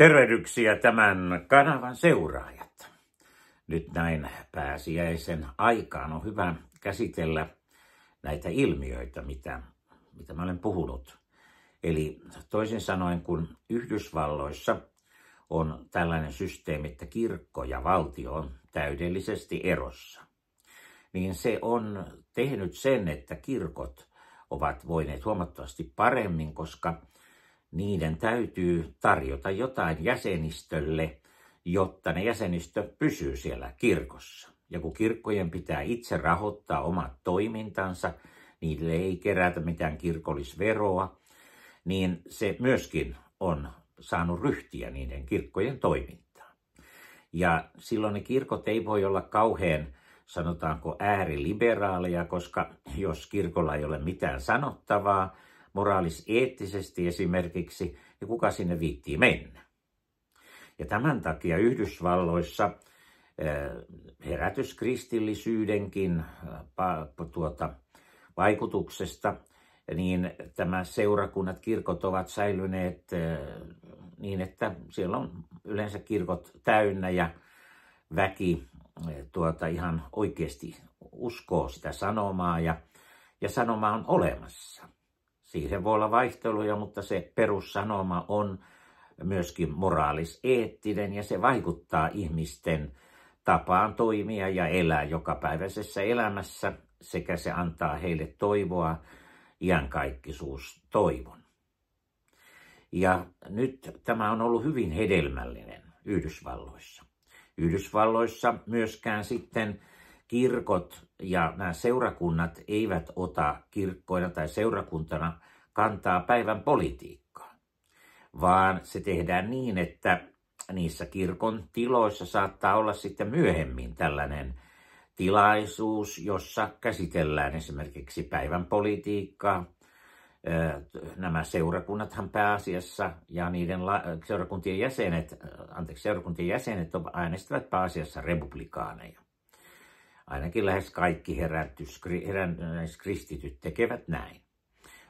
Tervehdyksiä tämän kanavan seuraajat. Nyt näin pääsiäisen aikaan on hyvä käsitellä näitä ilmiöitä, mitä, mitä mä olen puhunut. Eli toisin sanoen, kun Yhdysvalloissa on tällainen systeemi, että kirkko ja valtio on täydellisesti erossa, niin se on tehnyt sen, että kirkot ovat voineet huomattavasti paremmin, koska niiden täytyy tarjota jotain jäsenistölle, jotta ne jäsenistö pysyy siellä kirkossa. Ja kun kirkkojen pitää itse rahoittaa omat toimintansa, niille ei kerätä mitään kirkollisveroa, niin se myöskin on saanut ryhtiä niiden kirkkojen toimintaan. Ja silloin ne kirkot ei voi olla kauhean, sanotaanko, ääriliberaaleja, koska jos kirkolla ei ole mitään sanottavaa, moraalis-eettisesti esimerkiksi, niin kuka sinne viittii mennä? Ja tämän takia Yhdysvalloissa eh, herätyskristillisyydenkin eh, tuota, vaikutuksesta, niin tämä seurakunnat, kirkot ovat säilyneet eh, niin, että siellä on yleensä kirkot täynnä ja väki tuota, ihan oikeasti uskoo sitä sanomaa ja, ja sanoma on olemassa. Siihen voi olla vaihteluja, mutta se perussanoma on myöskin moraalis ja se vaikuttaa ihmisten tapaan toimia ja elää jokapäiväisessä elämässä sekä se antaa heille toivoa, iankaikkisuus, toivon. Ja nyt tämä on ollut hyvin hedelmällinen Yhdysvalloissa. Yhdysvalloissa myöskään sitten kirkot ja nämä seurakunnat eivät ota kirkkoina tai seurakuntana kantaa päivän politiikkaan, vaan se tehdään niin, että niissä kirkon tiloissa saattaa olla sitten myöhemmin tällainen tilaisuus, jossa käsitellään esimerkiksi päivän politiikkaa. Nämä seurakunnathan pääasiassa ja niiden seurakuntien jäsenet, anteeksi, seurakuntien jäsenet äänestävät pääasiassa republikaaneja ainakin lähes kaikki herätys, kristityt tekevät näin.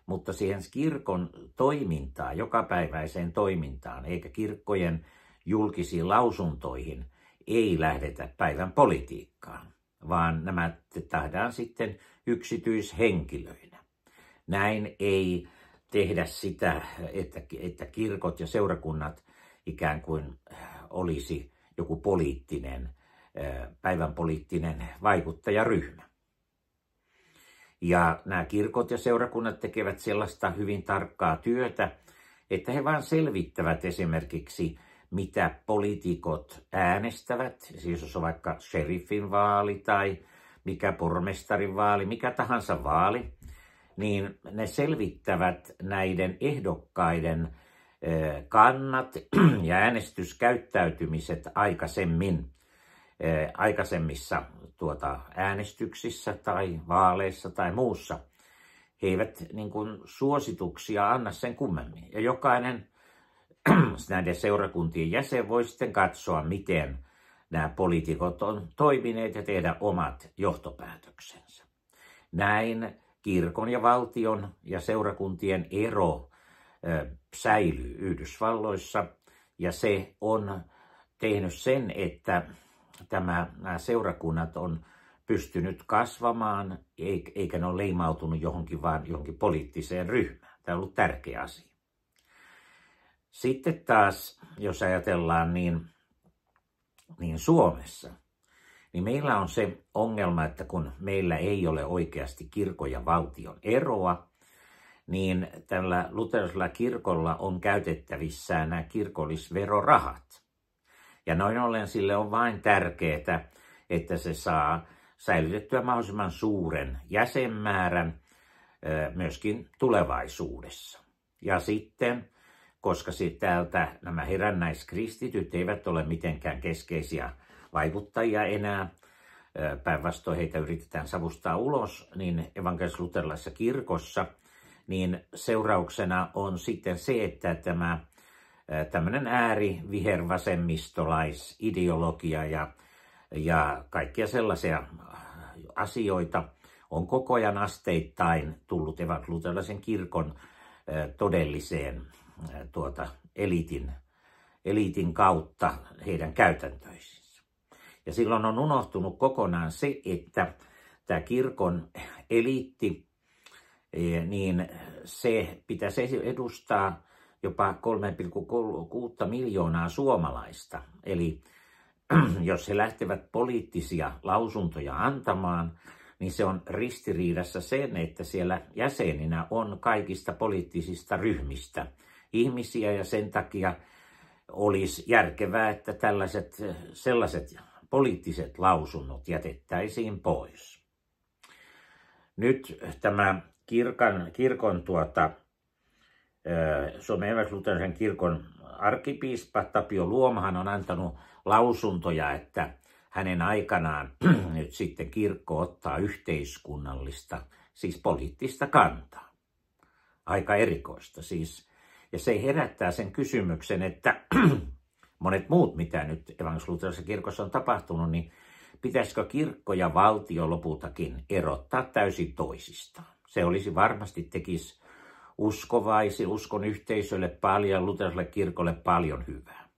Mutta siihen kirkon toimintaan, jokapäiväiseen toimintaan, eikä kirkkojen julkisiin lausuntoihin ei lähdetä päivän politiikkaan, vaan nämä tehdään sitten yksityishenkilöinä. Näin ei tehdä sitä, että, että kirkot ja seurakunnat ikään kuin olisi joku poliittinen päivän poliittinen vaikuttajaryhmä. Ja nämä kirkot ja seurakunnat tekevät sellaista hyvin tarkkaa työtä, että he vain selvittävät esimerkiksi, mitä poliitikot äänestävät, siis jos on vaikka sheriffin vaali tai mikä pormestarin vaali, mikä tahansa vaali, niin ne selvittävät näiden ehdokkaiden kannat ja äänestyskäyttäytymiset aikaisemmin Eh, aikaisemmissa tuota, äänestyksissä tai vaaleissa tai muussa. He eivät niin kuin, suosituksia anna sen kummemmin. Ja jokainen näiden seurakuntien jäsen voi sitten katsoa, miten nämä poliitikot on toimineet ja tehdä omat johtopäätöksensä. Näin kirkon ja valtion ja seurakuntien ero ö, säilyy Yhdysvalloissa ja se on tehnyt sen, että tämä, nämä seurakunnat on pystynyt kasvamaan, eikä ne ole leimautunut johonkin vaan johonkin poliittiseen ryhmään. Tämä on ollut tärkeä asia. Sitten taas, jos ajatellaan niin, niin Suomessa, niin meillä on se ongelma, että kun meillä ei ole oikeasti kirkon ja valtion eroa, niin tällä luterilaisella kirkolla on käytettävissään nämä kirkollisverorahat. Ja noin ollen sille on vain tärkeää, että se saa säilytettyä mahdollisimman suuren jäsenmäärän myöskin tulevaisuudessa. Ja sitten, koska täältä nämä herännäiskristityt eivät ole mitenkään keskeisiä vaikuttajia enää, päinvastoin heitä yritetään savustaa ulos, niin evankelis kirkossa, niin seurauksena on sitten se, että tämä tämmöinen ääri vihervasemmistolaisideologia ja, ja kaikkia sellaisia äh, asioita on koko ajan asteittain tullut evankeliutalaisen kirkon todelliseen tuota, eliitin, eliitin kautta heidän käytäntöisiinsä. Ja silloin on unohtunut kokonaan se, että tämä kirkon eliitti, e, niin se pitäisi edustaa jopa 3,6 miljoonaa suomalaista. Eli jos he lähtevät poliittisia lausuntoja antamaan, niin se on ristiriidassa sen, että siellä jäseninä on kaikista poliittisista ryhmistä ihmisiä ja sen takia olisi järkevää, että tällaiset sellaiset poliittiset lausunnot jätettäisiin pois. Nyt tämä kirkan, kirkon tuota, Suomen evankelis kirkon arkipiispa Tapio Luomahan on antanut lausuntoja, että hänen aikanaan nyt sitten kirkko ottaa yhteiskunnallista, siis poliittista kantaa. Aika erikoista siis. Ja se herättää sen kysymyksen, että monet muut, mitä nyt evankelis kirkossa on tapahtunut, niin pitäisikö kirkko ja valtio lopultakin erottaa täysin toisistaan. Se olisi varmasti tekisi uskovaisi, uskon yhteisölle paljon, luterilaiselle kirkolle paljon hyvää.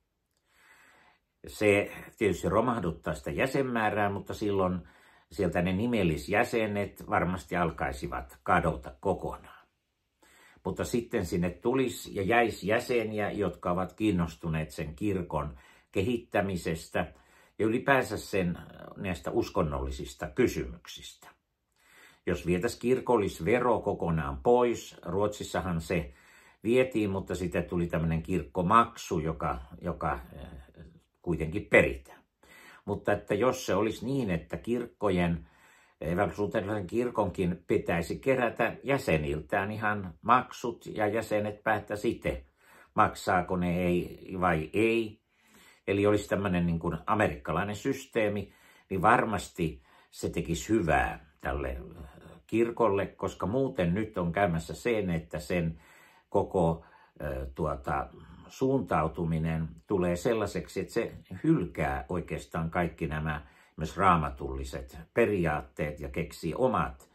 Se tietysti romahduttaa sitä jäsenmäärää, mutta silloin sieltä ne nimellisjäsenet varmasti alkaisivat kadota kokonaan. Mutta sitten sinne tulisi ja jäisi jäseniä, jotka ovat kiinnostuneet sen kirkon kehittämisestä ja ylipäänsä sen näistä uskonnollisista kysymyksistä. Jos vietäisiin kirkollisvero kokonaan pois, Ruotsissahan se vietiin, mutta sitten tuli tämmöinen kirkkomaksu, joka, joka äh, kuitenkin peritään. Mutta että jos se olisi niin, että kirkkojen, evankelisuuteen kirkonkin pitäisi kerätä jäseniltään ihan maksut ja jäsenet päättää sitten, maksaako ne ei vai ei. Eli olisi tämmöinen niin kuin amerikkalainen systeemi, niin varmasti se tekisi hyvää tälle kirkolle, koska muuten nyt on käymässä sen, että sen koko tuota, suuntautuminen tulee sellaiseksi, että se hylkää oikeastaan kaikki nämä myös raamatulliset periaatteet ja keksii omat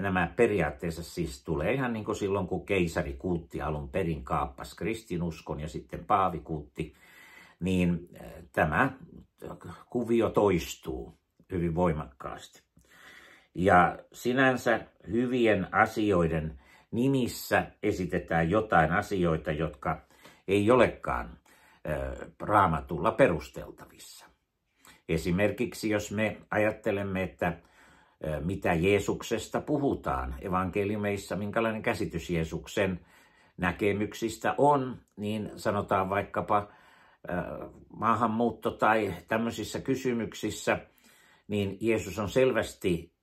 nämä periaatteessa siis tulee ihan niin kuin silloin, kun keisari kultti alun perin kaappas kristinuskon ja sitten paavi kultti, niin tämä kuvio toistuu hyvin voimakkaasti. Ja sinänsä hyvien asioiden nimissä esitetään jotain asioita, jotka ei olekaan raamatulla perusteltavissa. Esimerkiksi jos me ajattelemme, että mitä Jeesuksesta puhutaan evankeliumeissa, minkälainen käsitys Jeesuksen näkemyksistä on, niin sanotaan vaikkapa maahanmuutto tai tämmöisissä kysymyksissä, niin Jeesus on selvästi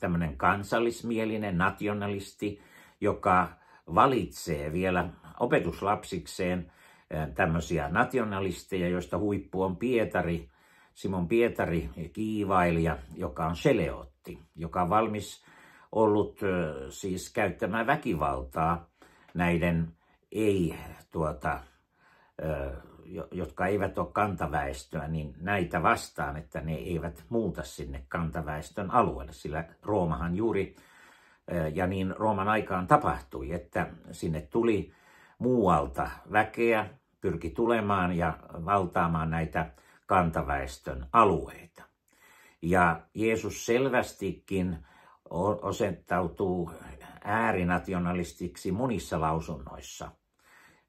tämmöinen kansallismielinen nationalisti, joka valitsee vielä opetuslapsikseen eh, tämmöisiä nationalisteja, joista huippu on Pietari, Simon Pietari, kiivailija, joka on seleotti, joka on valmis ollut eh, siis käyttämään väkivaltaa näiden ei tuota, eh, jotka eivät ole kantaväestöä, niin näitä vastaan, että ne eivät muuta sinne kantaväestön alueelle, sillä Roomahan juuri ja niin Rooman aikaan tapahtui, että sinne tuli muualta väkeä, pyrki tulemaan ja valtaamaan näitä kantaväestön alueita. Ja Jeesus selvästikin osoittautuu äärinationalistiksi monissa lausunnoissa.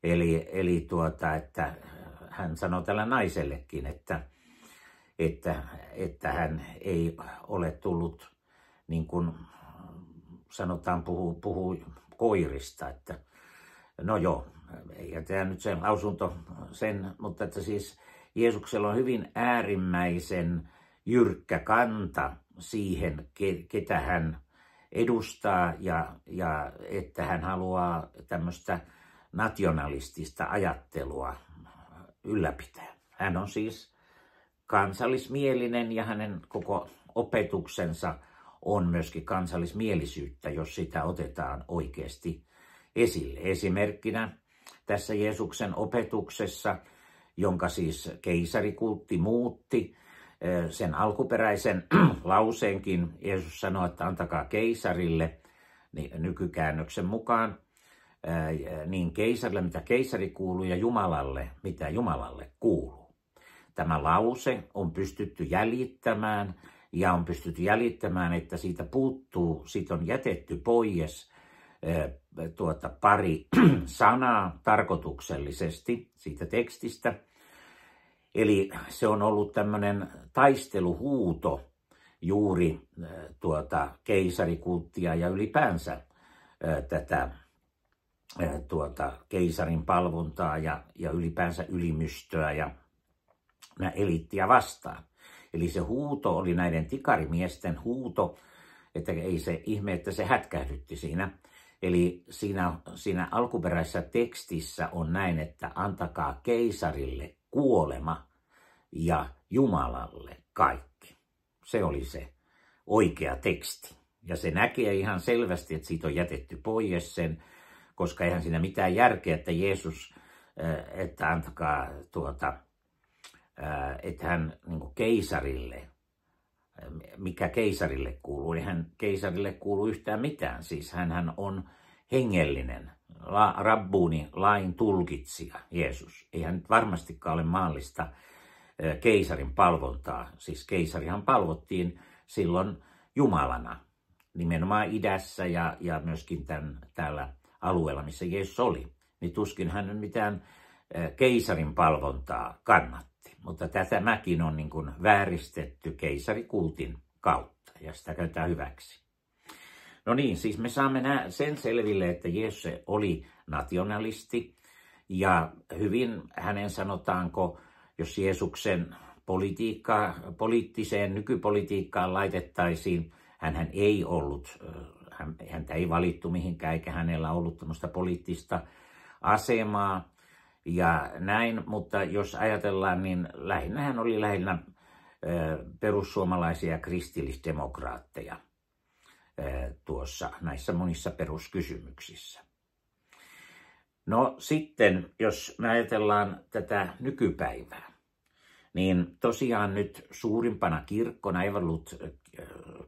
Eli, eli tuota, että hän sanoi tällä naisellekin, että, että, että hän ei ole tullut, niin kuin sanotaan, puhuu, puhuu koirista, että no joo, ja tämä nyt se lausunto sen, mutta että siis Jeesuksella on hyvin äärimmäisen jyrkkä kanta siihen, ketä hän edustaa ja, ja että hän haluaa tämmöistä nationalistista ajattelua ylläpitää. Hän on siis kansallismielinen ja hänen koko opetuksensa on myöskin kansallismielisyyttä, jos sitä otetaan oikeasti esille. Esimerkkinä tässä Jeesuksen opetuksessa, jonka siis keisarikultti muutti, eh, sen alkuperäisen lauseenkin Jeesus sanoi, että antakaa keisarille, niin nykykäännöksen mukaan niin keisarille, mitä keisari kuuluu, ja Jumalalle, mitä Jumalalle kuuluu. Tämä lause on pystytty jäljittämään ja on pystytty jäljittämään, että siitä puuttuu, siitä on jätetty pois tuota, pari sanaa tarkoituksellisesti siitä tekstistä. Eli se on ollut tämmöinen taisteluhuuto juuri tuota, keisarikulttia ja ylipäänsä tätä tuota, keisarin palvontaa ja, ja ylipäänsä ylimystöä ja nämä eliittiä vastaan. Eli se huuto oli näiden tikarimiesten huuto, että ei se ihme, että se hätkähdytti siinä. Eli siinä, siinä alkuperäisessä tekstissä on näin, että antakaa keisarille kuolema ja Jumalalle kaikki. Se oli se oikea teksti. Ja se näkee ihan selvästi, että siitä on jätetty pois sen koska eihän siinä mitään järkeä, että Jeesus, eh, että antakaa tuota, eh, että hän niin keisarille, mikä keisarille kuuluu, niin hän keisarille kuuluu yhtään mitään. Siis hän on hengellinen, la, rabbuuni, lain tulkitsija Jeesus. ei nyt varmastikaan ole maallista eh, keisarin palvontaa. Siis keisarihan palvottiin silloin Jumalana, nimenomaan idässä ja, ja myöskin tämän, täällä alueella, missä Jeesus oli, niin tuskin hän mitään keisarin palvontaa kannatti. Mutta mäkin on niin kuin vääristetty keisarikultin kautta ja sitä käytetään hyväksi. No niin, siis me saamme sen selville, että Jeesus oli nationalisti ja hyvin hänen sanotaanko, jos Jeesuksen politiikka, poliittiseen nykypolitiikkaan laitettaisiin, hän ei ollut häntä ei valittu mihinkään, eikä hänellä ollut tämmöistä poliittista asemaa ja näin, mutta jos ajatellaan, niin lähinnä hän oli lähinnä perussuomalaisia kristillisdemokraatteja tuossa näissä monissa peruskysymyksissä. No sitten, jos me ajatellaan tätä nykypäivää, niin tosiaan nyt suurimpana kirkkona ei ollut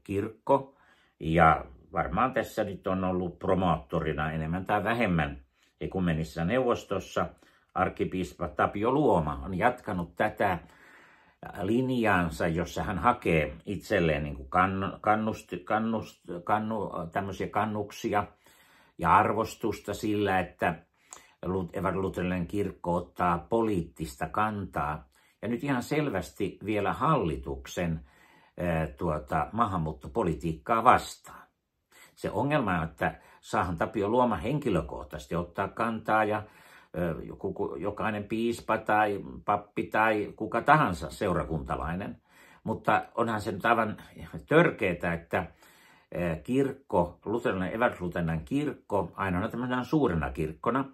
kirkko ja varmaan tässä nyt on ollut promoottorina enemmän tai vähemmän ekumenissa neuvostossa. Arkkipiispa Tapio Luoma on jatkanut tätä linjaansa, jossa hän hakee itselleen niin kann, kannust, kannust, kannu, tämmöisiä kannuksia ja arvostusta sillä, että evankeluterilainen kirkko ottaa poliittista kantaa. Ja nyt ihan selvästi vielä hallituksen tuota, maahanmuuttopolitiikkaa vastaan. Se ongelma on, että saahan Tapio Luoma henkilökohtaisesti ottaa kantaa ja joku, jokainen piispa tai pappi tai kuka tahansa seurakuntalainen. Mutta onhan se nyt aivan törkeetä, että kirkko, luterilainen eväsluterilainen kirkko, ainoana tämmöisenä suurena kirkkona,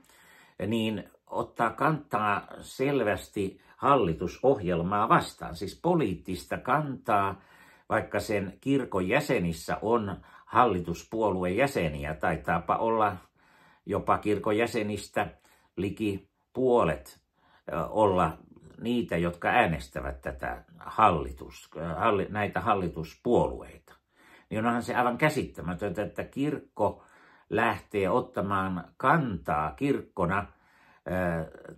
niin ottaa kantaa selvästi hallitusohjelmaa vastaan, siis poliittista kantaa, vaikka sen kirkon jäsenissä on hallituspuolueen jäseniä. Taitaapa olla jopa kirkon jäsenistä liki puolet olla niitä, jotka äänestävät tätä hallitus, näitä hallituspuolueita. Niin onhan se aivan käsittämätöntä, että kirkko lähtee ottamaan kantaa kirkkona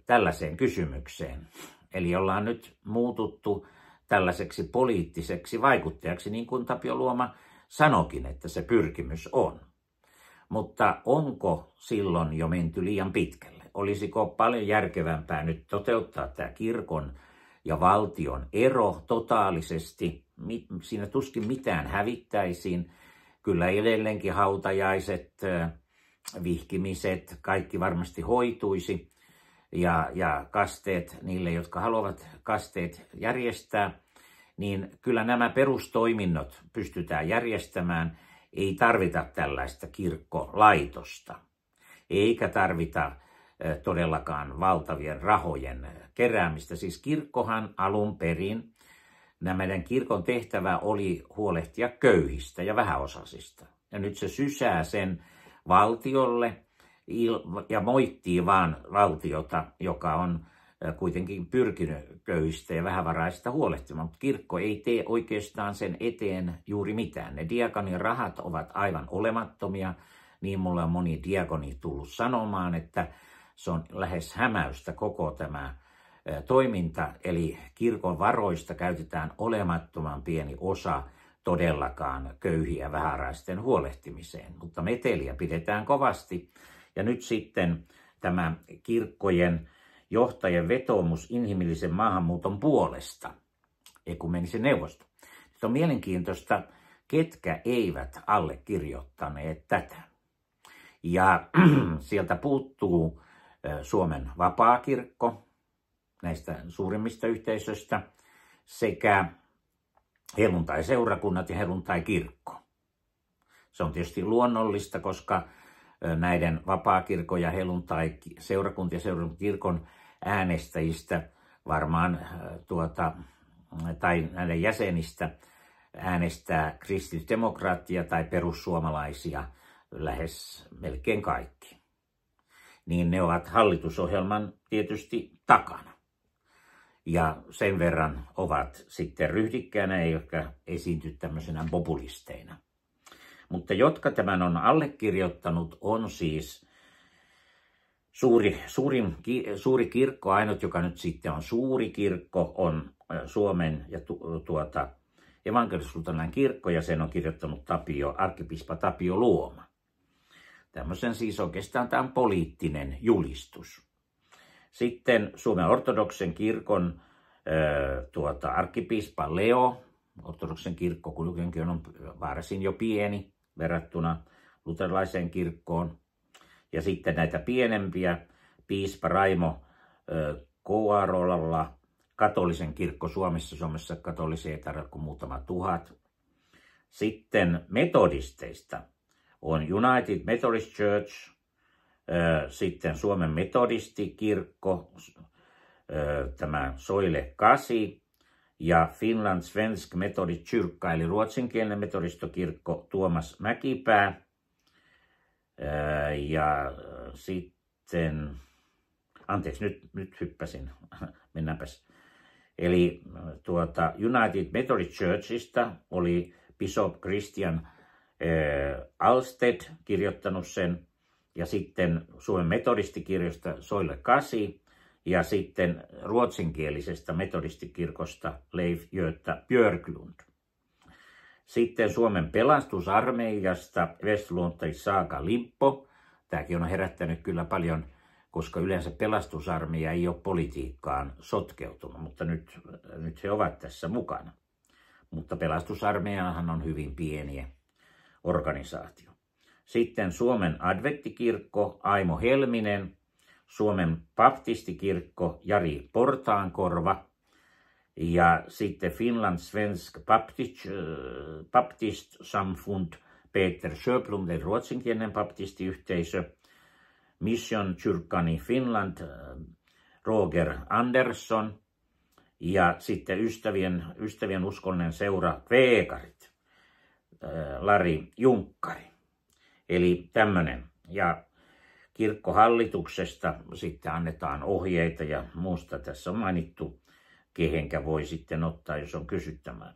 tällaiseen kysymykseen. Eli ollaan nyt muututtu tällaiseksi poliittiseksi vaikuttajaksi, niin kuin Tapio Luoma sanokin, että se pyrkimys on. Mutta onko silloin jo menty liian pitkälle? Olisiko paljon järkevämpää nyt toteuttaa tämä kirkon ja valtion ero totaalisesti? Siinä tuskin mitään hävittäisiin. Kyllä edelleenkin hautajaiset, vihkimiset, kaikki varmasti hoituisi ja, ja kasteet niille, jotka haluavat kasteet järjestää niin kyllä nämä perustoiminnot pystytään järjestämään. Ei tarvita tällaista kirkkolaitosta, eikä tarvita todellakaan valtavien rahojen keräämistä. Siis kirkkohan alun perin, meidän kirkon tehtävä oli huolehtia köyhistä ja vähäosaisista. Ja nyt se sysää sen valtiolle ja moittii vaan valtiota, joka on kuitenkin pyrkinyt köyhistä ja vähävaraisista huolehtimaan, mutta kirkko ei tee oikeastaan sen eteen juuri mitään. Ne diakonin rahat ovat aivan olemattomia, niin mulle on moni diakoni tullut sanomaan, että se on lähes hämäystä koko tämä toiminta, eli kirkon varoista käytetään olemattoman pieni osa todellakaan köyhiä vähäraisten huolehtimiseen, mutta meteliä pidetään kovasti. Ja nyt sitten tämä kirkkojen johtajan vetoomus inhimillisen maahanmuuton puolesta, ekumenisen neuvosto. Nyt on mielenkiintoista, ketkä eivät allekirjoittaneet tätä. Ja sieltä puuttuu Suomen vapaakirkko näistä suurimmista yhteisöistä sekä helluntai-seurakunnat ja helluntai-kirkko. Se on tietysti luonnollista, koska näiden vapaakirkon ja helluntai ja seurakuntakirkon äänestäjistä varmaan äh, tuota, tai näiden jäsenistä äänestää kristillisdemokraattia tai perussuomalaisia lähes melkein kaikki. Niin ne ovat hallitusohjelman tietysti takana. Ja sen verran ovat sitten ryhdikkäänä, eivätkä esiinty tämmöisenä populisteina. Mutta jotka tämän on allekirjoittanut, on siis suuri, suurin, suuri kirkko, ainut joka nyt sitten on suuri kirkko, on äh, Suomen ja tu, tuota, evankelisluterilainen kirkko ja sen on kirjoittanut Tapio, arkkipiispa Tapio Luoma. Tämmöisen siis oikeastaan tämä on poliittinen julistus. Sitten Suomen ortodoksen kirkon äh, tuota, arkkipiispa Leo, ortodoksen kirkko kuitenkin on äh, varsin jo pieni verrattuna luterilaiseen kirkkoon, ja sitten näitä pienempiä, piispa Raimo Koarolalla, katolisen kirkko Suomessa, Suomessa katolisia ei tarvitse kuin muutama tuhat. Sitten metodisteista on United Methodist Church, sitten Suomen metodistikirkko, tämä Soile kasi ja Finland Svensk Kyrkka, eli ruotsinkielinen metodistokirkko Tuomas Mäkipää, ja sitten, anteeksi, nyt, nyt hyppäsin, mennäänpäs. Eli tuota, United Methodist Churchista oli Bishop Christian äh, Alsted kirjoittanut sen, ja sitten Suomen metodistikirjosta Soille Kasi, ja sitten ruotsinkielisestä metodistikirkosta Leif Jötta Björklund. Sitten Suomen pelastusarmeijasta Vestluontai Saaka Limppo. Tämäkin on herättänyt kyllä paljon, koska yleensä pelastusarmeija ei ole politiikkaan sotkeutunut, mutta nyt, nyt he ovat tässä mukana. Mutta pelastusarmeijahan on hyvin pieni organisaatio. Sitten Suomen adventtikirkko Aimo Helminen, Suomen baptistikirkko Jari Portaankorva – ja sitten Finlands svensk baptist, äh, samfund Peter Sjöblom, den ruotsinkielinen baptistiyhteisö, Mission Kyrkan i Finland, äh, Roger Andersson ja sitten ystävien, ystävien uskollinen seura Veekarit, äh, Lari Junkkari. Eli tämmöinen. Ja kirkkohallituksesta sitten annetaan ohjeita ja muusta. Tässä on mainittu kehenkä voi sitten ottaa, jos on kysyttämään.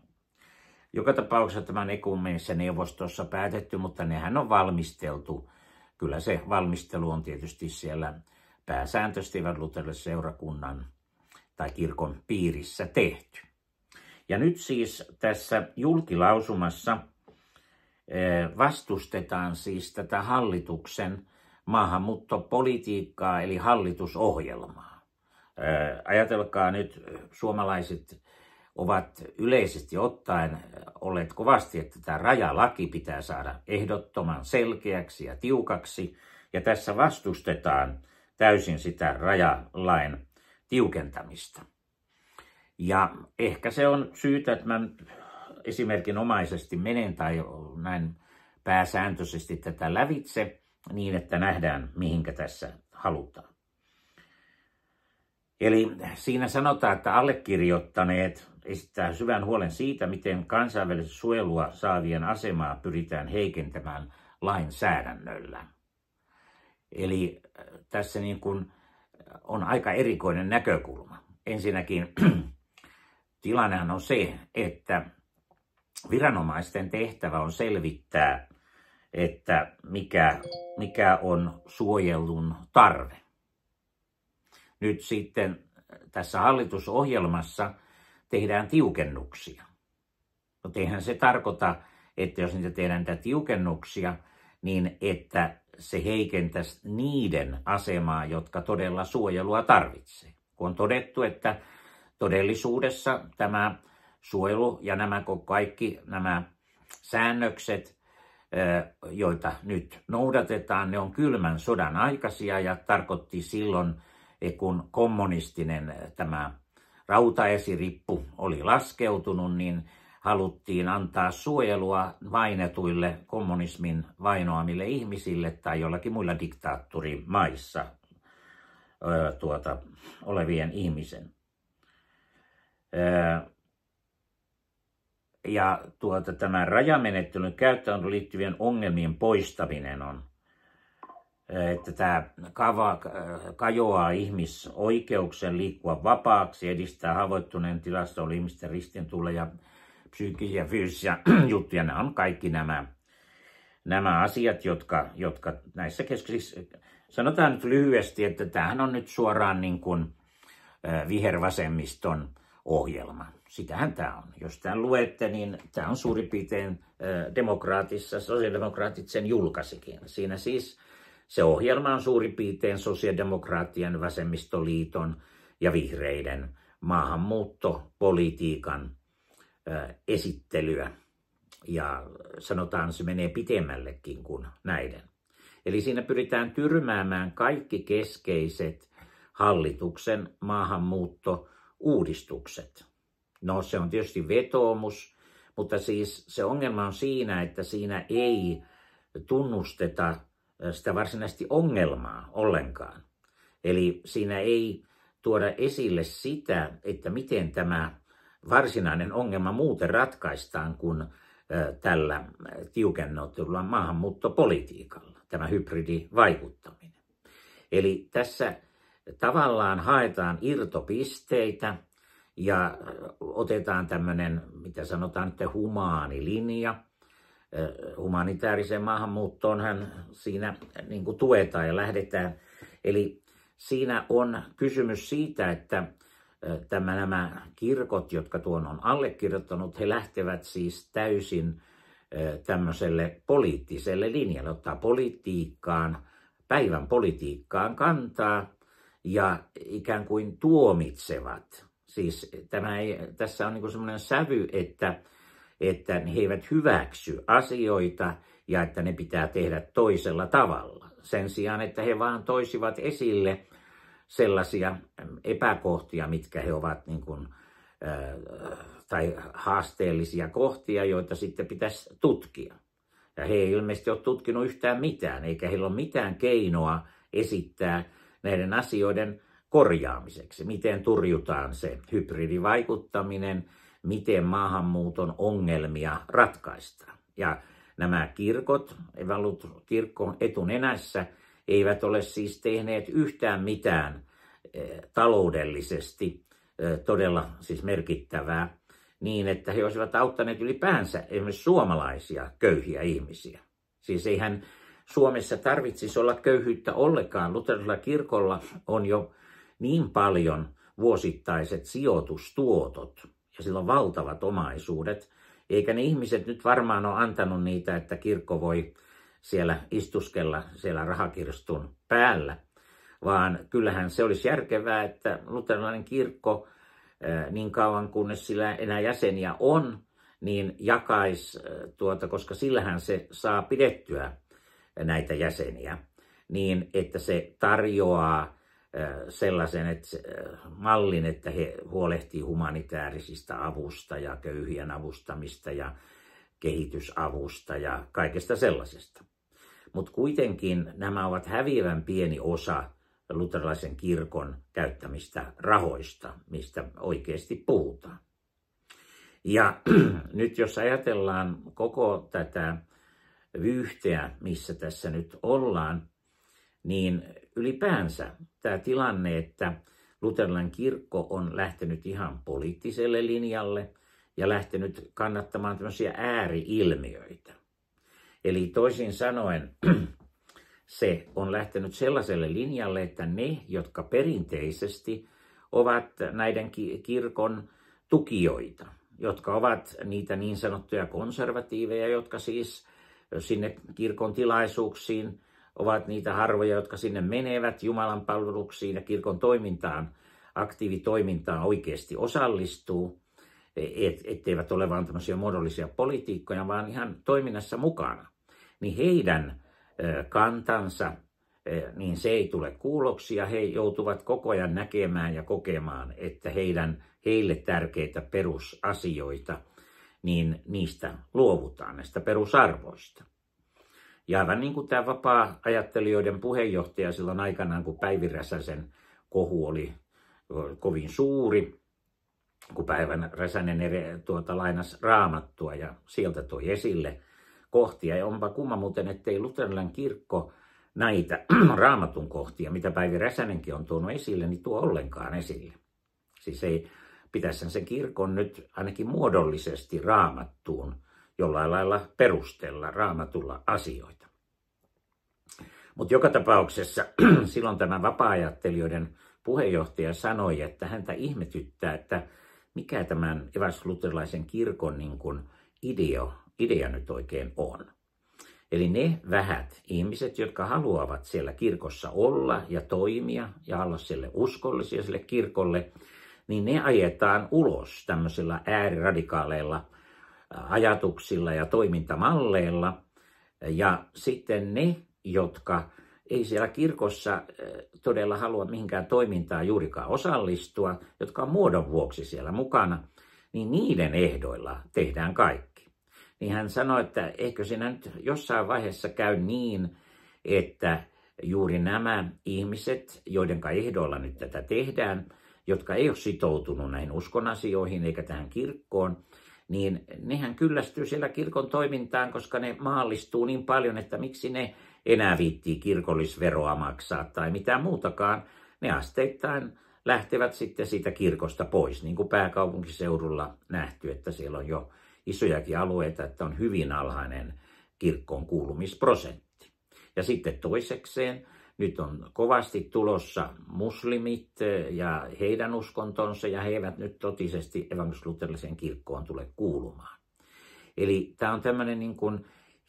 Joka tapauksessa tämän ekumenisessa neuvostossa päätetty, mutta nehän on valmisteltu. Kyllä se valmistelu on tietysti siellä pääsääntöisesti seurakunnan tai kirkon piirissä tehty. Ja nyt siis tässä julkilausumassa e, vastustetaan siis tätä hallituksen maahanmuuttopolitiikkaa eli hallitusohjelmaa. Ajatelkaa nyt, suomalaiset ovat yleisesti ottaen olleet kovasti, että tämä rajalaki pitää saada ehdottoman selkeäksi ja tiukaksi. Ja tässä vastustetaan täysin sitä rajalain tiukentamista. Ja ehkä se on syytä, että mä esimerkinomaisesti menen tai näin pääsääntöisesti tätä lävitse niin, että nähdään mihinkä tässä halutaan. Eli siinä sanotaan, että allekirjoittaneet esittää syvän huolen siitä, miten kansainvälistä suojelua saavien asemaa pyritään heikentämään lainsäädännöllä. Eli äh, tässä niin kuin äh, on aika erikoinen näkökulma. Ensinnäkin tilannehan on se, että viranomaisten tehtävä on selvittää, että mikä, mikä on suojelun tarve nyt sitten äh, tässä hallitusohjelmassa tehdään tiukennuksia. No eihän se tarkoita, että jos niitä tehdään niitä tiukennuksia, niin että se heikentäisi niiden asemaa, jotka todella suojelua tarvitsee. Kun on todettu, että todellisuudessa tämä suojelu ja nämä kaikki nämä säännökset, äh, joita nyt noudatetaan, ne on kylmän sodan aikaisia ja tarkoitti silloin kun kommunistinen eh, tämä rautaesirippu oli laskeutunut, niin haluttiin antaa suojelua vainetuille kommunismin vainoamille ihmisille tai jollakin muilla diktaattorimaissa eh, tuota, olevien ihmisen. Eh, ja tuota, tämän rajamenettelyn käyttöön liittyvien ongelmien poistaminen on että tämä kava, kajoaa ihmisoikeuksen liikkua vapaaksi, edistää havoittuneen tilassa oli ihmisten ja psyykkisiä, fyysisiä juttuja. Nämä on kaikki nämä, nämä asiat, jotka, jotka näissä keskuksissa, sanotaan nyt lyhyesti, että tämähän on nyt suoraan niin kuin vihervasemmiston ohjelma. Sitähän tämä on. Jos tämän luette, niin tämä on suurin piirtein demokraatissa, sosiaalidemokraatit sen julkaisikin. Siinä siis se ohjelma on suurin piirtein sosiodemokraattien, vasemmistoliiton ja vihreiden maahanmuuttopolitiikan esittelyä. Ja sanotaan, se menee pitemmällekin kuin näiden. Eli siinä pyritään tyrmäämään kaikki keskeiset hallituksen maahanmuuttouudistukset. No se on tietysti vetoomus, mutta siis se ongelma on siinä, että siinä ei tunnusteta sitä varsinaisesti ongelmaa ollenkaan. Eli siinä ei tuoda esille sitä, että miten tämä varsinainen ongelma muuten ratkaistaan kuin tällä tiukennotulla maahanmuuttopolitiikalla, tämä hybridivaikuttaminen. Eli tässä tavallaan haetaan irtopisteitä ja otetaan tämmöinen, mitä sanotaan, että humaani linja – humanitaariseen hän siinä äh, niin kuin tuetaan ja lähdetään. Eli siinä on kysymys siitä, että tämä, nämä kirkot, jotka tuon on allekirjoittanut, he lähtevät siis täysin tämmöiselle poliittiselle linjalle, ottaa politiikkaan, päivän politiikkaan kantaa ja ikään kuin tuomitsevat. Siis tämä ei, tässä on niin semmoinen sävy, että että he eivät hyväksy asioita ja että ne pitää tehdä toisella tavalla. Sen sijaan, että he vaan toisivat esille sellaisia ähm, epäkohtia, mitkä he ovat niin kuin, äh, tai haasteellisia kohtia, joita sitten pitäisi tutkia. Ja he ei ilmeisesti ole tutkinut yhtään mitään, eikä heillä ole mitään keinoa esittää näiden asioiden korjaamiseksi. Miten turjutaan se hybridivaikuttaminen, Miten maahanmuuton ongelmia ratkaistaan. Ja nämä kirkot, evalut kirkko etunenässä, eivät ole siis tehneet yhtään mitään eh, taloudellisesti eh, todella siis merkittävää niin, että he olisivat auttaneet ylipäänsä esimerkiksi suomalaisia köyhiä ihmisiä. Siis eihän Suomessa tarvitsisi olla köyhyyttä ollenkaan. Luterilla kirkolla on jo niin paljon vuosittaiset sijoitustuotot, ja sillä on valtavat omaisuudet. Eikä ne ihmiset nyt varmaan ole antanut niitä, että kirkko voi siellä istuskella siellä rahakirstun päällä, vaan kyllähän se olisi järkevää, että luterilainen kirkko niin kauan kunnes sillä enää jäseniä on, niin jakaisi, tuota, koska sillähän se saa pidettyä näitä jäseniä, niin että se tarjoaa sellaisen että, mallin, että he huolehtii humanitaarisista avusta ja köyhien avustamista ja kehitysavusta ja kaikesta sellaisesta. Mutta kuitenkin nämä ovat häviävän pieni osa luterilaisen kirkon käyttämistä rahoista, mistä oikeasti puhutaan. Ja nyt jos ajatellaan koko tätä vyyhteä, missä tässä nyt ollaan, niin ylipäänsä tämä tilanne, että luterilainen kirkko on lähtenyt ihan poliittiselle linjalle ja lähtenyt kannattamaan tämmöisiä ääriilmiöitä. Eli toisin sanoen se on lähtenyt sellaiselle linjalle, että ne, jotka perinteisesti ovat näiden kirkon tukijoita, jotka ovat niitä niin sanottuja konservatiiveja, jotka siis sinne kirkon tilaisuuksiin ovat niitä harvoja, jotka sinne menevät Jumalan palveluksiin ja kirkon toimintaan, aktiivitoimintaan oikeasti osallistuu, et, etteivät ole vain tämmöisiä muodollisia politiikkoja, vaan ihan toiminnassa mukana, niin heidän kantansa, niin se ei tule kuuloksi ja he joutuvat koko ajan näkemään ja kokemaan, että heidän, heille tärkeitä perusasioita, niin niistä luovutaan, näistä perusarvoista. Ja aivan niin kuin tämä vapaa-ajattelijoiden puheenjohtaja silloin aikanaan, kun Päivi Räsäsen kohu oli kovin suuri, kun Päivän Räsänen eri, tuota, lainas raamattua ja sieltä toi esille kohtia. Ja onpa kumma muuten, ettei luterilainen kirkko näitä raamatun kohtia, mitä Päivi Räsänenkin on tuonut esille, niin tuo ollenkaan esille. Siis ei, pitäisi sen kirkon nyt ainakin muodollisesti raamattuun jollain lailla perustella raamatulla asioita. Mutta joka tapauksessa silloin tämä vapaa puheenjohtaja sanoi, että häntä ihmetyttää, että mikä tämän eväsluterilaisen kirkon niin kuin ideo, idea nyt oikein on. Eli ne vähät ihmiset, jotka haluavat siellä kirkossa olla ja toimia ja olla sille uskollisia sille kirkolle, niin ne ajetaan ulos tämmöisillä ääriradikaaleilla ajatuksilla ja toimintamalleilla. Ja sitten ne, jotka ei siellä kirkossa eh, todella halua mihinkään toimintaan juurikaan osallistua, jotka on muodon vuoksi siellä mukana, niin niiden ehdoilla tehdään kaikki. Niin hän sanoi, että eikö siinä nyt jossain vaiheessa käy niin, että juuri nämä ihmiset, joiden ehdoilla nyt tätä tehdään, jotka ei ole sitoutunut näihin uskonasioihin eikä tähän kirkkoon, niin nehän kyllästyy siellä kirkon toimintaan, koska ne maallistuu niin paljon, että miksi ne enää viittii kirkollisveroa maksaa tai mitään muutakaan. Ne asteittain lähtevät sitten siitä kirkosta pois, niin kuin pääkaupunkiseudulla nähty, että siellä on jo isojakin alueita, että on hyvin alhainen kirkkoon kuulumisprosentti. Ja sitten toisekseen nyt on kovasti tulossa muslimit eh, ja heidän uskontonsa, ja he eivät nyt totisesti evankelisluterilaiseen kirkkoon tule kuulumaan. Eli tämä on tämmöinen niin kuin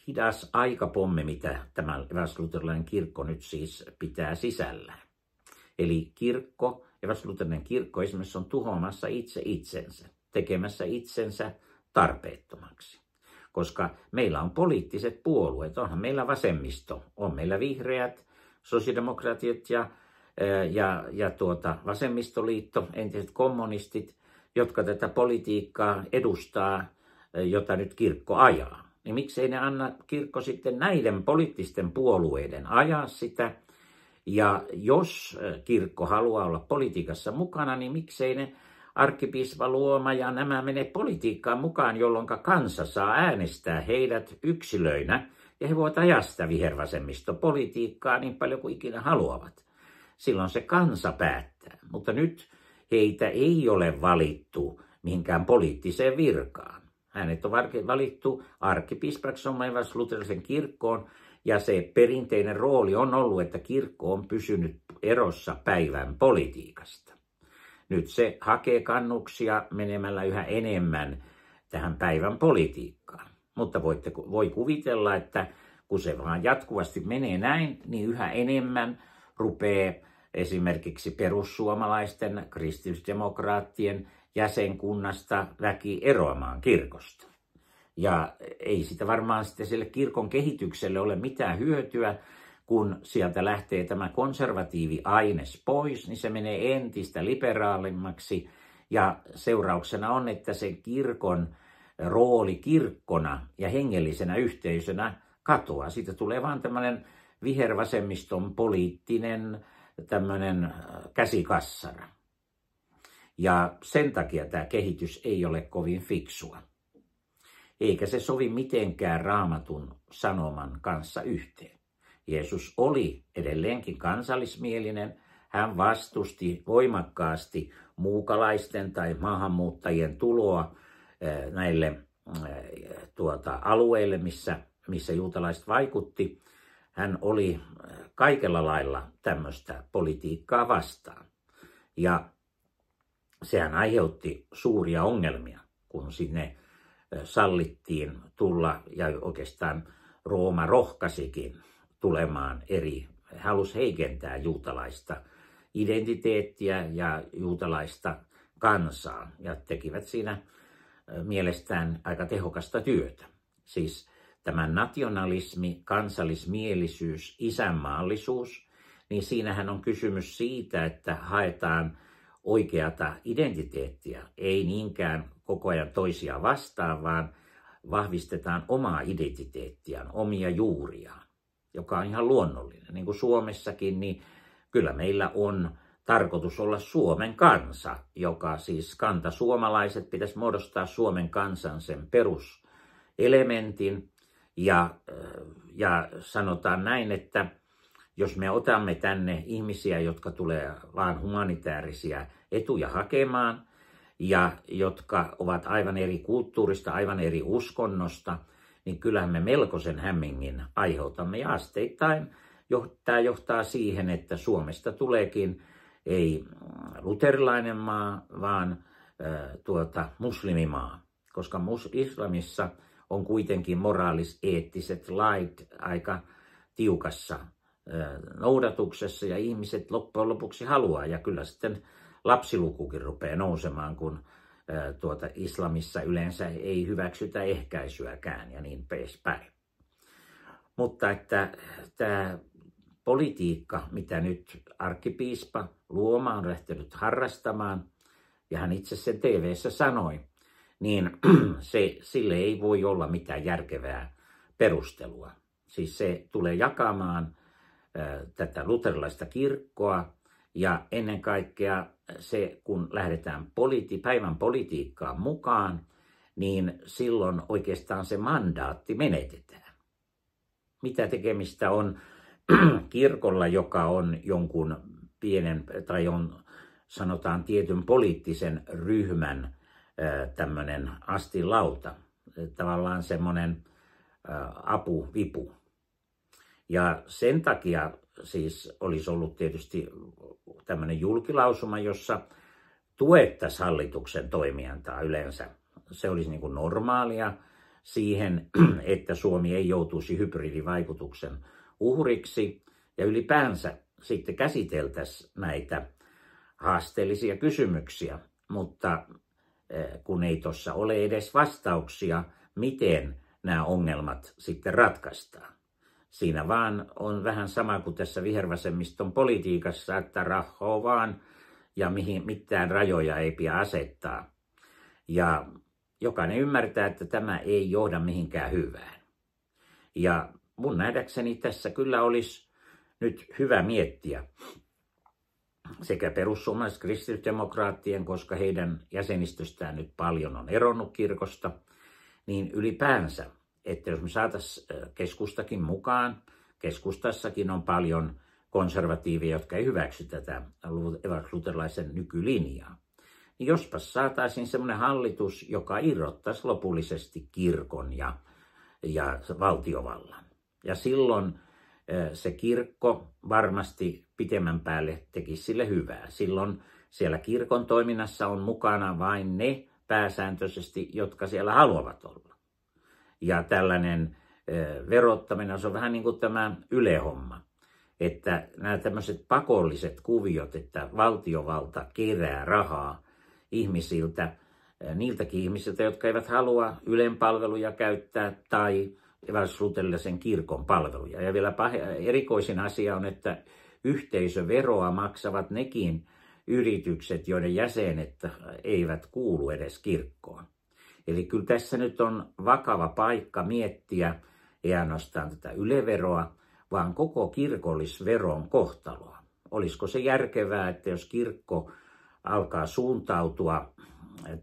hidas aikapomme, mitä tämä evankelisluterilainen kirkko nyt siis pitää sisällään. Eli kirkko, evankelisluterilainen kirkko esimerkiksi on tuhoamassa itse itsensä, tekemässä itsensä tarpeettomaksi koska meillä on poliittiset puolueet, onhan meillä vasemmisto, on meillä vihreät, sosiaalidemokraatit ja, eh, ja, ja tuota, vasemmistoliitto, entiset kommunistit, jotka tätä politiikkaa edustaa, eh, jota nyt kirkko ajaa. Niin miksei ne anna kirkko sitten näiden poliittisten puolueiden ajaa sitä, ja jos eh, kirkko haluaa olla politiikassa mukana, niin miksei ne arkkipiispa Luoma ja nämä menee politiikkaan mukaan, jolloin kansa saa äänestää heidät yksilöinä ja he voivat ajaa sitä vihervasemmistopolitiikkaa niin paljon kuin ikinä haluavat. Silloin se kansa päättää, mutta nyt heitä ei ole valittu mihinkään poliittiseen virkaan. Hänet on valittu arkkipiispaksi luterilaisen kirkkoon, ja se perinteinen rooli on ollut, että kirkko on pysynyt erossa päivän politiikasta. Nyt se hakee kannuksia menemällä yhä enemmän tähän päivän politiikkaan. Mutta voitte, voi kuvitella, että kun se vaan jatkuvasti menee näin, niin yhä enemmän rupeaa esimerkiksi perussuomalaisten, kristillisdemokraattien jäsenkunnasta väki eroamaan kirkosta. Ja ei sitä varmaan sitten sille kirkon kehitykselle ole mitään hyötyä, kun sieltä lähtee tämä konservatiivi aines pois, niin se menee entistä liberaalimmaksi. Ja seurauksena on, että sen kirkon rooli kirkkona ja hengellisenä yhteisönä katoaa. Siitä tulee vaan tämmöinen vihervasemmiston poliittinen tämmöinen äh, käsikassara. Ja sen takia tämä kehitys ei ole kovin fiksua. Eikä se sovi mitenkään raamatun sanoman kanssa yhteen. Jeesus oli edelleenkin kansallismielinen. Hän vastusti voimakkaasti muukalaisten tai maahanmuuttajien tuloa näille tuota, alueille, missä, missä juutalaiset vaikutti. Hän oli kaikella lailla tämmöistä politiikkaa vastaan. Ja sehän aiheutti suuria ongelmia, kun sinne sallittiin tulla ja oikeastaan Rooma rohkasikin tulemaan eri, halusi heikentää juutalaista identiteettiä ja juutalaista kansaa ja tekivät siinä mielestään aika tehokasta työtä. Siis tämä nationalismi, kansallismielisyys, isänmaallisuus, niin siinähän on kysymys siitä, että haetaan oikeata identiteettiä, ei niinkään koko ajan toisia vastaan, vaan vahvistetaan omaa identiteettiään, omia juuriaan, joka on ihan luonnollinen. Niin kuin Suomessakin, niin kyllä meillä on tarkoitus olla Suomen kansa, joka siis kanta suomalaiset pitäisi muodostaa Suomen kansan sen peruselementin. Ja, äh, ja sanotaan näin, että jos me otamme tänne ihmisiä, jotka tulee vaan humanitaarisia etuja hakemaan ja jotka ovat aivan eri kulttuurista, aivan eri uskonnosta, niin kyllähän me melkoisen hämmingin aiheutamme ja asteittain tämä johtaa siihen, että Suomesta tuleekin ei luterilainen maa, vaan tuota, muslimimaa, koska islamissa on kuitenkin moraalis-eettiset lait aika tiukassa noudatuksessa ja ihmiset loppujen lopuksi haluaa ja kyllä sitten lapsilukukin rupeaa nousemaan, kun tuota, islamissa yleensä ei hyväksytä ehkäisyäkään ja niin päin. Mutta että tämä politiikka, mitä nyt arkkipiispa Luoma on lähtenyt harrastamaan, ja hän itse sen tv sanoi, niin se, sille ei voi olla mitään järkevää perustelua. Siis se tulee jakamaan ö, tätä luterilaista kirkkoa ja ennen kaikkea se, kun lähdetään politi- päivän politiikkaan mukaan, niin silloin oikeastaan se mandaatti menetetään. Mitä tekemistä on kirkolla, joka on jonkun pienen tai on sanotaan tietyn poliittisen ryhmän tämmöinen astilauta, tavallaan semmoinen apuvipu. Ja sen takia siis olisi ollut tietysti tämmöinen julkilausuma, jossa tuettaisiin hallituksen toimijantaa yleensä. Se olisi niin kuin normaalia siihen, että Suomi ei joutuisi hybridivaikutuksen uhriksi ja ylipäänsä sitten käsiteltäisiin näitä haasteellisia kysymyksiä, mutta eh, kun ei tuossa ole edes vastauksia, miten nämä ongelmat sitten ratkaistaan. Siinä vaan on vähän sama kuin tässä vihervasemmiston politiikassa, että rahoa vaan ja mihin mitään rajoja ei pidä asettaa. Ja jokainen ymmärtää, että tämä ei johda mihinkään hyvään. Ja mun nähdäkseni tässä kyllä olisi nyt hyvä miettiä sekä perussuomalaiset kristillisdemokraattien, koska heidän jäsenistöstään nyt paljon on eronnut kirkosta, niin ylipäänsä, että jos me saataisiin keskustakin mukaan, keskustassakin on paljon konservatiiveja, jotka ei hyväksy tätä evankeluterilaisen nykylinjaa. Niin jospa saataisiin semmoinen hallitus, joka irrottaisi lopullisesti kirkon ja, ja valtiovallan. Ja silloin se kirkko varmasti pitemmän päälle teki sille hyvää. Silloin siellä kirkon toiminnassa on mukana vain ne pääsääntöisesti, jotka siellä haluavat olla. Ja tällainen verottaminen, se on vähän niin kuin tämä ylehomma. Että nämä tämmöiset pakolliset kuviot, että valtiovalta kerää rahaa ihmisiltä, niiltäkin ihmisiltä, jotka eivät halua ylenpalveluja käyttää tai evankelis kirkon palveluja. Ja vielä erikoisin asia on, että yhteisöveroa maksavat nekin yritykset, joiden jäsenet eivät kuulu edes kirkkoon. Eli kyllä tässä nyt on vakava paikka miettiä ei ainoastaan tätä yleveroa, vaan koko kirkollisveron kohtaloa. Olisiko se järkevää, että jos kirkko alkaa suuntautua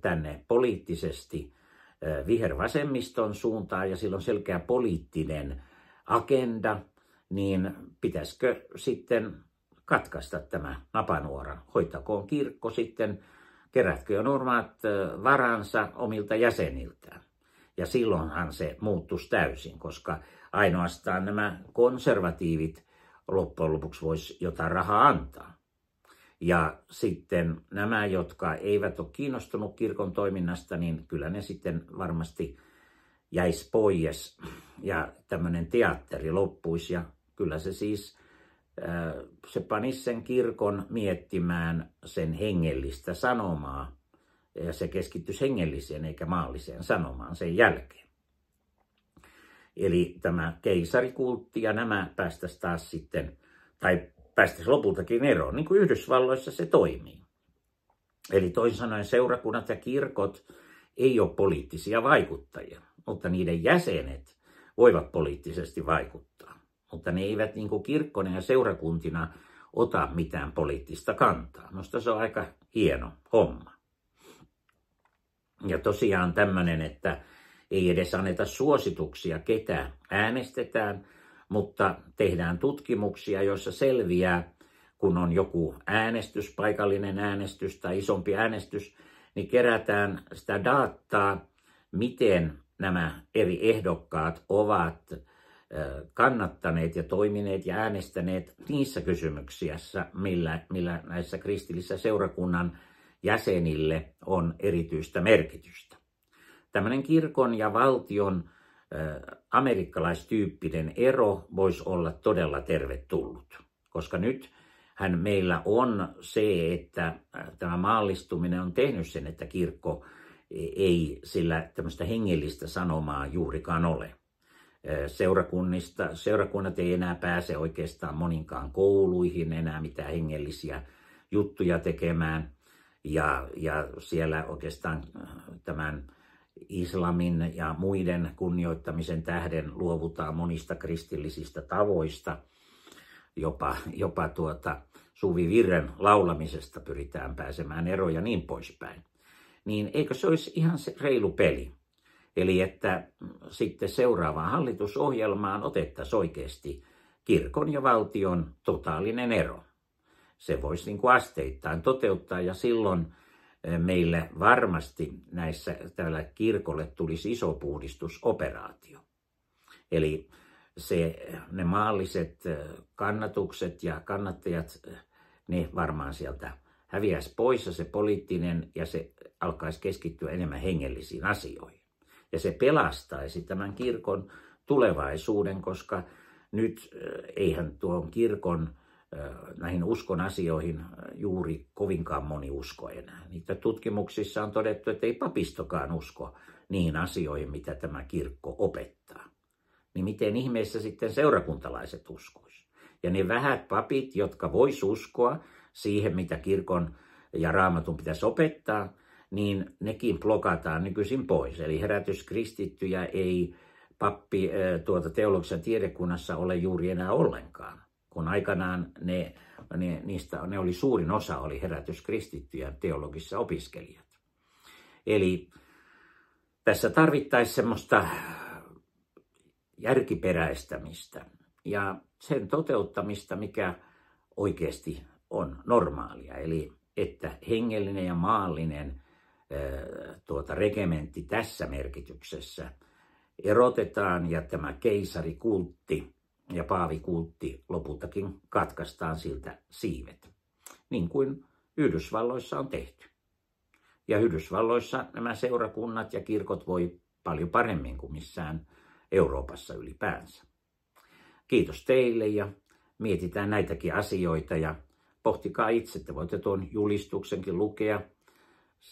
tänne poliittisesti Eh, vihervasemmiston suuntaan ja sillä on selkeä poliittinen agenda, niin pitäisikö sitten katkaista tämä napanuora? Hoitakoon kirkko sitten, kerätkö normaat eh, varansa omilta jäseniltään. Ja silloinhan se muuttuisi täysin, koska ainoastaan nämä konservatiivit loppujen lopuksi voisi jotain rahaa antaa. Ja sitten nämä, jotka eivät ole kiinnostunut kirkon toiminnasta, niin kyllä ne sitten varmasti jäisi pois ja tämmöinen teatteri loppuisi. Ja kyllä se siis, äh, se panisi sen kirkon miettimään sen hengellistä sanomaa ja se keskittyisi hengelliseen eikä maalliseen sanomaan sen jälkeen. Eli tämä keisarikultti ja nämä päästäisiin taas sitten, tai päästäisiin lopultakin eroon, niin kuin Yhdysvalloissa se toimii. Eli toisin sanoen seurakunnat ja kirkot ei ole poliittisia vaikuttajia, mutta niiden jäsenet voivat poliittisesti vaikuttaa. Mutta ne eivät niin kuin kirkkona ja seurakuntina ota mitään poliittista kantaa. Minusta se on aika hieno homma. Ja tosiaan tämmöinen, että ei edes anneta suosituksia, ketä äänestetään – mutta tehdään tutkimuksia, joissa selviää, kun on joku äänestys, paikallinen äänestys tai isompi äänestys, niin kerätään sitä dataa, miten nämä eri ehdokkaat ovat kannattaneet ja toimineet ja äänestäneet niissä kysymyksissä, millä, millä näissä kristillisissä seurakunnan jäsenille on erityistä merkitystä. Tämmöinen kirkon ja valtion amerikkalaistyyppinen ero voisi olla todella tervetullut, koska nyt hän meillä on se, että tämä maallistuminen on tehnyt sen, että kirkko e-, ei sillä tämmöistä hengellistä sanomaa juurikaan ole. Seurakunnista, seurakunnat ei enää pääse oikeastaan moninkaan kouluihin enää mitään hengellisiä juttuja tekemään. Ja, ja siellä oikeastaan tämän islamin ja muiden kunnioittamisen tähden luovutaan monista kristillisistä tavoista, jopa, jopa tuota, Suvi Virren laulamisesta pyritään pääsemään eroja ja niin poispäin. Niin eikö se olisi ihan se reilu peli? Eli että mm, sitten seuraavaan hallitusohjelmaan otettaisiin oikeasti kirkon ja valtion totaalinen ero. Se voisi niin kuin asteittain toteuttaa ja silloin Eh, meillä varmasti näissä tällä kirkolle tulisi iso puhdistusoperaatio. Eli se, ne maalliset eh, kannatukset ja kannattajat, eh, ne varmaan sieltä häviäisi pois se poliittinen ja se alkaisi keskittyä enemmän hengellisiin asioihin. Ja se pelastaisi tämän kirkon tulevaisuuden, koska nyt eihän tuon kirkon näihin uskon asioihin juuri kovinkaan moni usko enää. Niitä tutkimuksissa on todettu, että ei papistokaan usko niihin asioihin, mitä tämä kirkko opettaa. Niin miten ihmeessä sitten seurakuntalaiset uskois? Ja ne vähät papit, jotka vois uskoa siihen, mitä kirkon ja raamatun pitäisi opettaa, niin nekin blokataan nykyisin pois. Eli herätyskristittyjä ei pappi tuota teologisessa tiedekunnassa ole juuri enää ollenkaan kun aikanaan ne, ne, niistä, ne oli suurin osa oli herätyskristittyjä teologissa opiskelijat. Eli tässä tarvittaisiin semmoista järkiperäistämistä ja sen toteuttamista, mikä oikeasti on normaalia. Eli että hengellinen ja maallinen tuota, regementti tässä merkityksessä erotetaan ja tämä keisarikultti ja paavikultti lopultakin katkaistaan siltä siivet, niin kuin Yhdysvalloissa on tehty. Ja Yhdysvalloissa nämä seurakunnat ja kirkot voi paljon paremmin kuin missään Euroopassa ylipäänsä. Kiitos teille ja mietitään näitäkin asioita ja pohtikaa itse, että voitte tuon julistuksenkin lukea.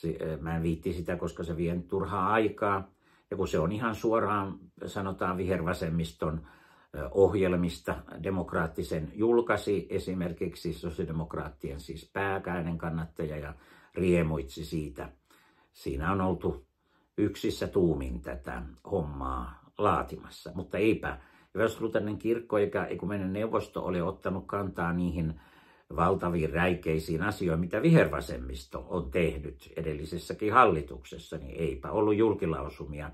Eh, mä en viitti sitä, koska se vie turhaa aikaa. Ja kun se on ihan suoraan, sanotaan vihervasemmiston ohjelmista. Demokraattisen julkaisi esimerkiksi sosiaalidemokraattien siis pääkäinen kannattaja ja riemuitsi siitä. Siinä on oltu yksissä tuumin tätä hommaa laatimassa, mutta eipä. Eväsluutainen kirkko eikä ekumenen neuvosto ole ottanut kantaa niihin valtaviin räikeisiin asioihin, mitä vihervasemmisto on tehnyt edellisessäkin hallituksessa, niin eipä ollut julkilausumia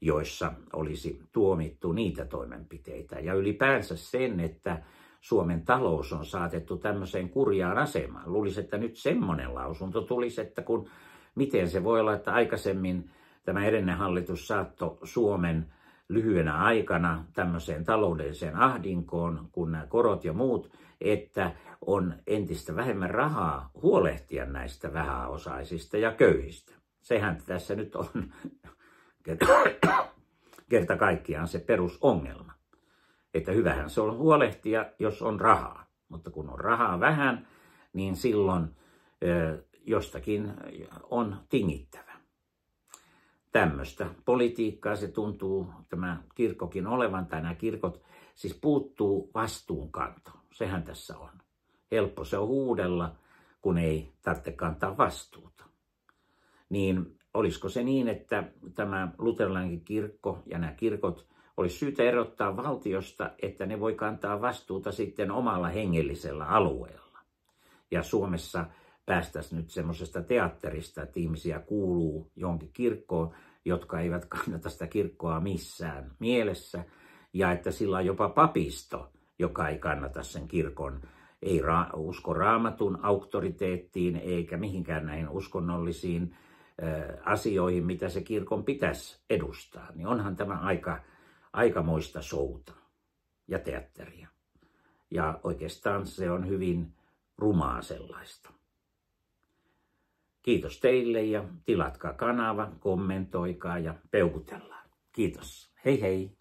joissa olisi tuomittu niitä toimenpiteitä. Ja ylipäänsä sen, että Suomen talous on saatettu tämmöiseen kurjaan asemaan. Luulisi, että nyt semmoinen lausunto tulisi, että kun miten se voi olla, että aikaisemmin tämä edellinen hallitus saattoi Suomen lyhyenä aikana tämmöiseen taloudelliseen ahdinkoon, kun nämä korot ja muut, että on entistä vähemmän rahaa huolehtia näistä vähäosaisista ja köyhistä. Sehän tässä nyt on Kerta kaikkiaan se perusongelma. Että hyvähän se on huolehtia, jos on rahaa. Mutta kun on rahaa vähän, niin silloin jostakin on tingittävä. Tämmöistä politiikkaa se tuntuu tämä kirkkokin olevan, tai nämä kirkot, siis puuttuu vastuunkanto. Sehän tässä on. Helppo se on huudella, kun ei tarvitse kantaa vastuuta. Niin olisiko se niin, että tämä luterilainen kirkko ja nämä kirkot olisi syytä erottaa valtiosta, että ne voi kantaa vastuuta sitten omalla hengellisellä alueella. Ja Suomessa päästäisiin nyt semmoisesta teatterista, että ihmisiä kuuluu jonkin kirkkoon, jotka eivät kannata sitä kirkkoa missään mielessä, ja että sillä on jopa papisto, joka ei kannata sen kirkon, ei ra- usko raamatun auktoriteettiin eikä mihinkään näihin uskonnollisiin asioihin, mitä se kirkon pitäisi edustaa, niin onhan tämä aika, aikamoista souta ja teatteria. Ja oikeastaan se on hyvin rumaa sellaista. Kiitos teille ja tilatkaa kanava, kommentoikaa ja peukutellaan. Kiitos. Hei hei!